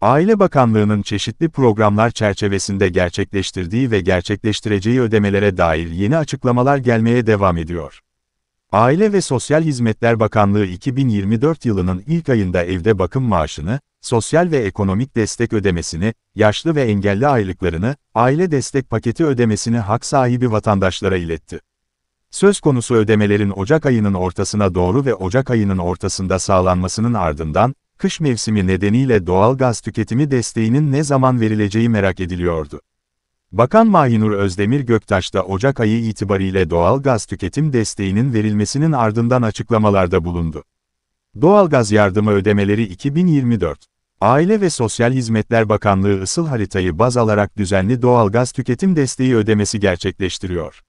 Aile Bakanlığı'nın çeşitli programlar çerçevesinde gerçekleştirdiği ve gerçekleştireceği ödemelere dair yeni açıklamalar gelmeye devam ediyor. Aile ve Sosyal Hizmetler Bakanlığı 2024 yılının ilk ayında evde bakım maaşını, sosyal ve ekonomik destek ödemesini, yaşlı ve engelli aylıklarını, aile destek paketi ödemesini hak sahibi vatandaşlara iletti. Söz konusu ödemelerin Ocak ayının ortasına doğru ve Ocak ayının ortasında sağlanmasının ardından, kış mevsimi nedeniyle doğal gaz tüketimi desteğinin ne zaman verileceği merak ediliyordu. Bakan Mahinur Özdemir Göktaş da Ocak ayı itibariyle doğal gaz tüketim desteğinin verilmesinin ardından açıklamalarda bulundu. Doğal gaz yardımı ödemeleri 2024 Aile ve Sosyal Hizmetler Bakanlığı ısıl haritayı baz alarak düzenli doğal gaz tüketim desteği ödemesi gerçekleştiriyor.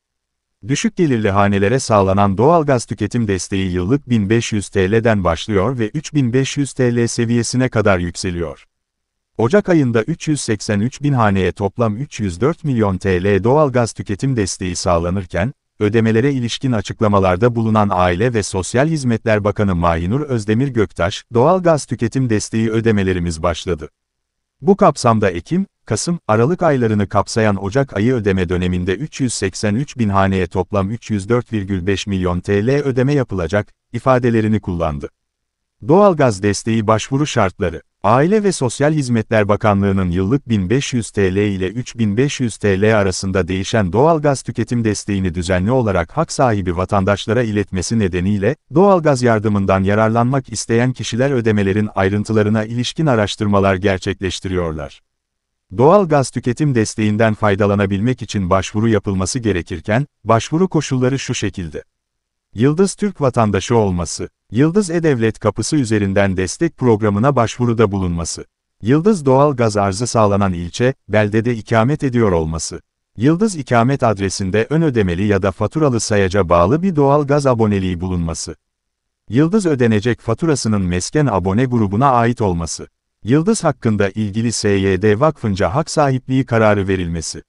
Düşük gelirli hanelere sağlanan doğalgaz tüketim desteği yıllık 1500 TL'den başlıyor ve 3500 TL seviyesine kadar yükseliyor. Ocak ayında 383 bin haneye toplam 304 milyon TL doğalgaz tüketim desteği sağlanırken, ödemelere ilişkin açıklamalarda bulunan Aile ve Sosyal Hizmetler Bakanı Mahinur Özdemir Göktaş, doğalgaz tüketim desteği ödemelerimiz başladı. Bu kapsamda Ekim, Kasım-Aralık aylarını kapsayan Ocak ayı ödeme döneminde 383 bin haneye toplam 304,5 milyon TL ödeme yapılacak, ifadelerini kullandı. Doğalgaz desteği başvuru şartları Aile ve Sosyal Hizmetler Bakanlığı'nın yıllık 1500 TL ile 3500 TL arasında değişen doğalgaz tüketim desteğini düzenli olarak hak sahibi vatandaşlara iletmesi nedeniyle, doğalgaz yardımından yararlanmak isteyen kişiler ödemelerin ayrıntılarına ilişkin araştırmalar gerçekleştiriyorlar. Doğal gaz tüketim desteğinden faydalanabilmek için başvuru yapılması gerekirken, başvuru koşulları şu şekilde. Yıldız Türk vatandaşı olması, Yıldız E-Devlet kapısı üzerinden destek programına başvuruda bulunması, Yıldız doğal gaz arzı sağlanan ilçe, beldede ikamet ediyor olması, Yıldız ikamet adresinde ön ödemeli ya da faturalı sayaca bağlı bir doğal gaz aboneliği bulunması, Yıldız ödenecek faturasının mesken abone grubuna ait olması, Yıldız hakkında ilgili SYD Vakfınca hak sahipliği kararı verilmesi.